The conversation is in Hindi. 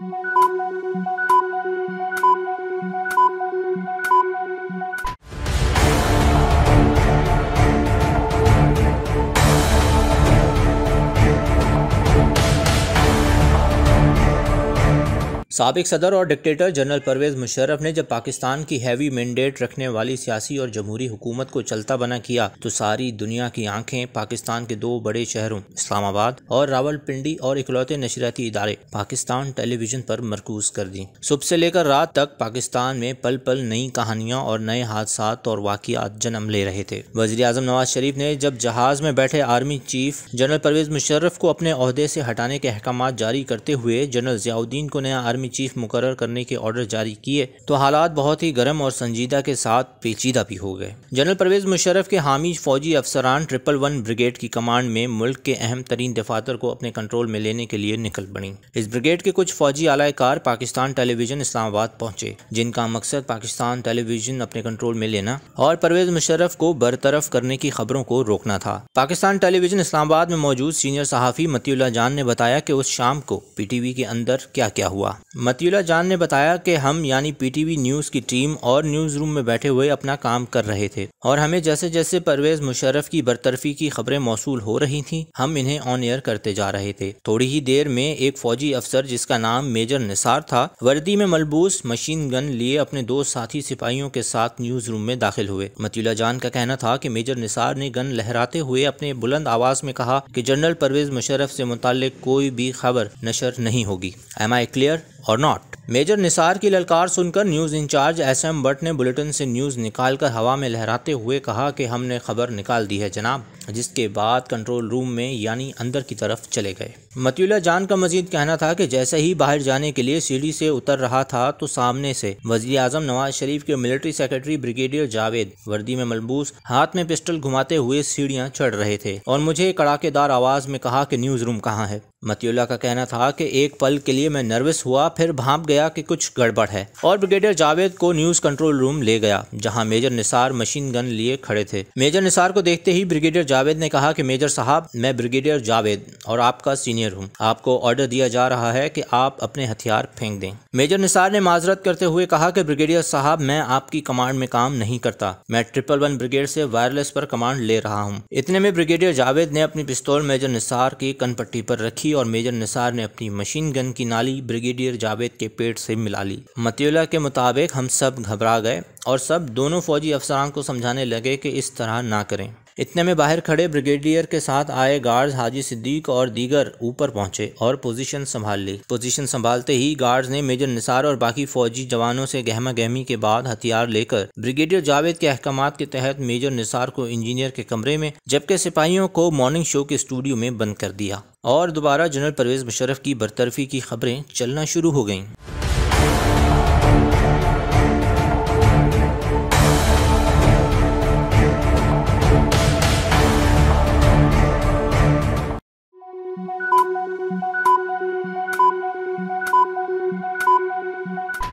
Thank you. सबक सदर और डिक्टेटर जनरल परवेज़ मुशर्रफ ने जब पाकिस्तान की हैवी मैंडेट रखने वाली सियासी और जमहूरी हुकूमत को चलता बना किया तो सारी दुनिया की आंखें पाकिस्तान के दो बड़े शहरों इस्लामाबाद और रावलपिंडी और इकलौते नशरियाती इदारे पाकिस्तान टेलीविजन पर मरकूज कर दी सुबह से लेकर रात तक पाकिस्तान में पल पल नई कहानियाँ और नए हादसा और वाकियात जन्म ले रहे थे वजी अजम नवाज शरीफ ने जब जहाज में बैठे army chief general Pervez Musharraf को अपने अहदे से हटाने के अहकाम जारी करते हुए जनरल जियाउद्दीन को नया आर्मी आर्मी चीफ मुकर करने के ऑर्डर जारी किए तो हालात बहुत ही गर्म और संजीदा के साथ पेचीदा भी हो गए जनरल परवेज मुशरफ के हामी फौजी अफसरान ट्रिपल वन ब्रिगेड की कमांड में मुल्क के अहम तरीन दफातर को अपने कंट्रोल में लेने के लिए निकल पड़ी इस ब्रिगेड के कुछ फौजी आलायकार पाकिस्तान टेलीविजन इस्लामाबाद पहुंचे जिनका मकसद पाकिस्तान टेलीविजन अपने कंट्रोल में लेना और परवेज मुशरफ को बरतरफ करने की खबरों को रोकना था पाकिस्तान टेलीविजन इस्लामाबाद में मौजूद सीनियर सहाफ़ी मतियला जान ने बताया कि उस शाम को पीटीवी के अंदर क्या क्या हुआ मतीला जान ने बताया कि हम यानी पीटीवी न्यूज़ की टीम और न्यूज़ रूम में बैठे हुए अपना काम कर रहे थे और हमें जैसे जैसे परवेज मुशरफ की बरतरफी की खबरें मौसू हो रही थीं हम इन्हें ऑन एयर करते जा रहे थे थोड़ी ही देर में एक फौजी अफसर जिसका नाम मेजर निसार था वर्दी में मलबूस मशीन गन लिए अपने दो साथी सिपाहियों के साथ न्यूज़ रूम में दाखिल हुए मतीला जान का कहना था कि मेजर निसार ने गन लहराते हुए अपने बुलंद आवाज़ में कहा कि जनरल परवेज मुशरफ से मुतल कोई भी खबर नशर नहीं होगी एम आई क्लियर और नॉट मेजर निसार की ललकार सुनकर news incharge S M Bhatt ने बुलेटिन से न्यूज़ निकालकर हवा में लहराते हुए कहा कि हमने खबर निकाल दी है जनाब जिसके बाद कंट्रोल रूम में यानी अंदर की तरफ चले गए मतीला जान का मजीद कहना था कि जैसे ही बाहर जाने के लिए सीढ़ी से उतर रहा था तो सामने से वजी अजम नवाज शरीफ के मिलिट्री सेक्रेटरी ब्रिगेडियर जावेद वर्दी में मलबूस हाथ में पिस्टल घुमाते हुए सीढ़ियां चढ़ रहे थे और मुझे कड़ाकेदार आवाज में कहा कि न्यूज रूम कहाँ है मतियुल्ला का कहना था कि एक पल के लिए मैं नर्वस हुआ फिर भाप गया कि कुछ गड़बड़ है और ब्रिगेडियर जावेद को न्यूज कंट्रोल रूम ले गया जहां मेजर निसार मशीन गन लिए खड़े थे मेजर निसार को देखते ही ब्रिगेडियर जावेद ने कहा कि मेजर साहब मैं ब्रिगेडियर जावेद और आपका सीनियर इंजीनियर हूँ आपको ऑर्डर दिया जा रहा है कि आप अपने हथियार फेंक दें मेजर निसार ने माजरत करते हुए कहा कि ब्रिगेडियर साहब मैं आपकी कमांड में काम नहीं करता मैं ट्रिपल वन ब्रिगेड से वायरलेस पर कमांड ले रहा हूँ इतने में ब्रिगेडियर जावेद ने अपनी पिस्तौल मेजर निसार की कनपट्टी पर रखी और मेजर निसार ने अपनी मशीन गन की नाली ब्रिगेडियर जावेद के पेट से मिला ली मतियोला के मुताबिक हम सब घबरा गए और सब दोनों फौजी अफसरान को समझाने लगे कि इस तरह ना करें इतने में बाहर खड़े ब्रिगेडियर के साथ आए गार्ड्स हाजी सिद्दीक और दीगर ऊपर पहुंचे और पोजीशन संभाल ली पोजीशन संभालते ही गार्ड्स ने मेजर निसार और बाकी फौजी जवानों से गहमा गहमी के बाद हथियार लेकर ब्रिगेडियर जावेद के अहकाम के तहत मेजर निसार को इंजीनियर के कमरे में जबकि सिपाहियों को मॉर्निंग शो के स्टूडियो में बंद कर दिया और दोबारा जनरल परवेज मुशरफ की बरतरफी की खबरें चलना शुरू हो गयी